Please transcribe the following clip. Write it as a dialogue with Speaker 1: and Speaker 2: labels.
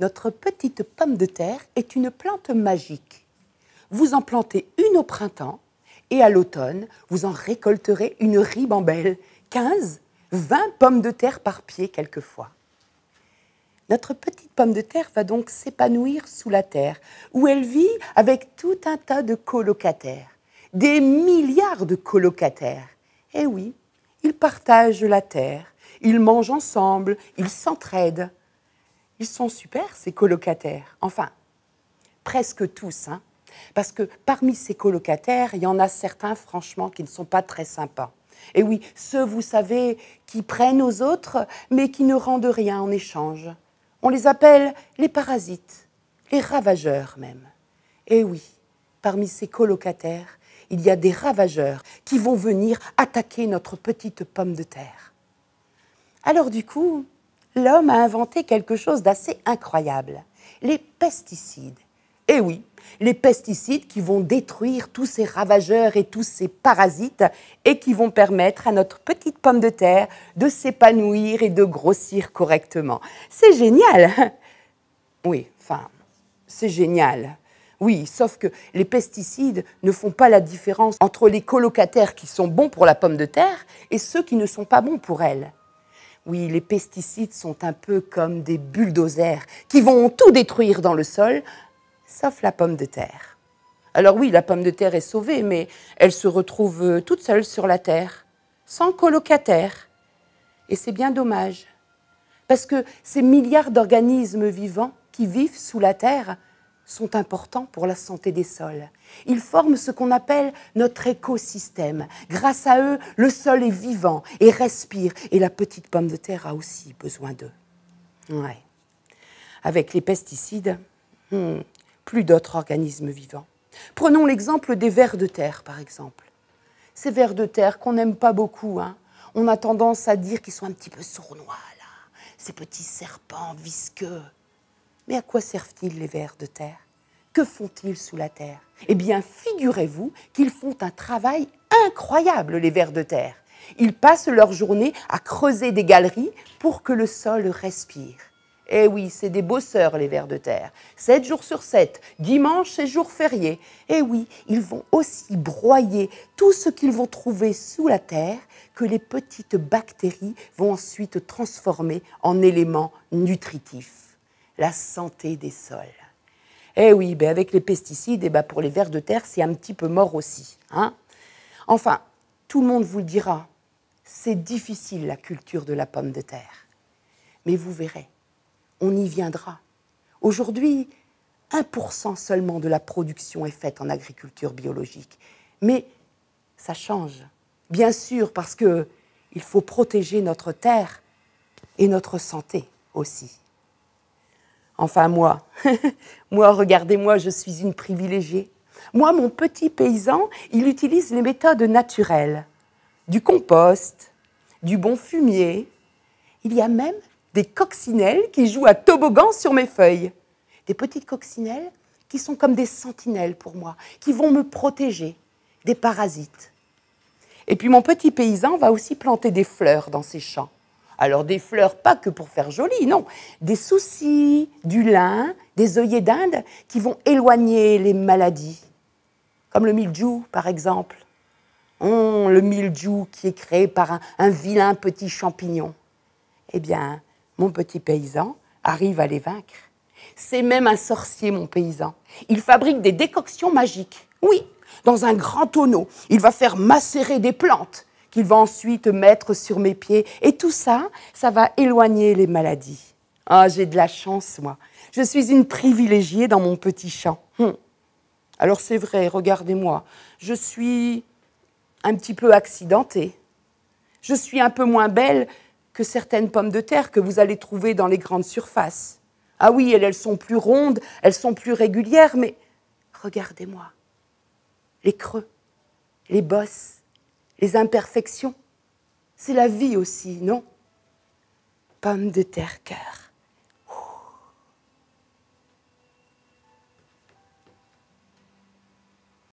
Speaker 1: Notre petite pomme de terre est une plante magique. Vous en plantez une au printemps et à l'automne, vous en récolterez une ribambelle, 15, 20 pommes de terre par pied quelquefois. Notre petite pomme de terre va donc s'épanouir sous la terre, où elle vit avec tout un tas de colocataires, des milliards de colocataires. Eh oui, ils partagent la terre, ils mangent ensemble, ils s'entraident ils sont super, ces colocataires. Enfin, presque tous, hein. Parce que parmi ces colocataires, il y en a certains, franchement, qui ne sont pas très sympas. Et oui, ceux, vous savez, qui prennent aux autres, mais qui ne rendent rien en échange. On les appelle les parasites, les ravageurs même. Et oui, parmi ces colocataires, il y a des ravageurs qui vont venir attaquer notre petite pomme de terre. Alors du coup, l'homme a inventé quelque chose d'assez incroyable, les pesticides. Eh oui, les pesticides qui vont détruire tous ces ravageurs et tous ces parasites et qui vont permettre à notre petite pomme de terre de s'épanouir et de grossir correctement. C'est génial Oui, enfin, c'est génial. Oui, sauf que les pesticides ne font pas la différence entre les colocataires qui sont bons pour la pomme de terre et ceux qui ne sont pas bons pour elle. Oui, les pesticides sont un peu comme des bulldozers qui vont tout détruire dans le sol, sauf la pomme de terre. Alors oui, la pomme de terre est sauvée, mais elle se retrouve euh, toute seule sur la terre, sans colocataire. Et c'est bien dommage, parce que ces milliards d'organismes vivants qui vivent sous la terre sont importants pour la santé des sols. Ils forment ce qu'on appelle notre écosystème. Grâce à eux, le sol est vivant et respire, et la petite pomme de terre a aussi besoin d'eux. Avec les pesticides, hmm, plus d'autres organismes vivants. Prenons l'exemple des vers de terre, par exemple. Ces vers de terre qu'on n'aime pas beaucoup, hein, on a tendance à dire qu'ils sont un petit peu sournois, là. Ces petits serpents visqueux. Mais à quoi servent-ils les vers de terre Que font-ils sous la terre Eh bien, figurez-vous qu'ils font un travail incroyable, les vers de terre. Ils passent leur journée à creuser des galeries pour que le sol respire. Eh oui, c'est des bosseurs, les vers de terre. Sept jours sur sept, dimanche et jour férié. Eh oui, ils vont aussi broyer tout ce qu'ils vont trouver sous la terre que les petites bactéries vont ensuite transformer en éléments nutritifs la santé des sols. Eh oui, ben avec les pesticides, eh ben pour les vers de terre, c'est un petit peu mort aussi. Hein enfin, tout le monde vous le dira, c'est difficile la culture de la pomme de terre. Mais vous verrez, on y viendra. Aujourd'hui, 1% seulement de la production est faite en agriculture biologique. Mais ça change. Bien sûr, parce que faut protéger notre terre et notre santé aussi. Enfin, moi. moi, regardez-moi, je suis une privilégiée. Moi, mon petit paysan, il utilise les méthodes naturelles. Du compost, du bon fumier. Il y a même des coccinelles qui jouent à toboggan sur mes feuilles. Des petites coccinelles qui sont comme des sentinelles pour moi, qui vont me protéger des parasites. Et puis mon petit paysan va aussi planter des fleurs dans ses champs. Alors des fleurs, pas que pour faire joli, non. Des soucis, du lin, des œillets d'Inde qui vont éloigner les maladies. Comme le mildiou, par exemple. Oh, le mildiou qui est créé par un, un vilain petit champignon. Eh bien, mon petit paysan arrive à les vaincre. C'est même un sorcier, mon paysan. Il fabrique des décoctions magiques. Oui, dans un grand tonneau, il va faire macérer des plantes qu'il va ensuite mettre sur mes pieds. Et tout ça, ça va éloigner les maladies. Ah, j'ai de la chance, moi. Je suis une privilégiée dans mon petit champ. Hum. Alors c'est vrai, regardez-moi, je suis un petit peu accidentée. Je suis un peu moins belle que certaines pommes de terre que vous allez trouver dans les grandes surfaces. Ah oui, elles sont plus rondes, elles sont plus régulières, mais regardez-moi. Les creux, les bosses, les imperfections. C'est la vie aussi, non Pomme de terre cœur.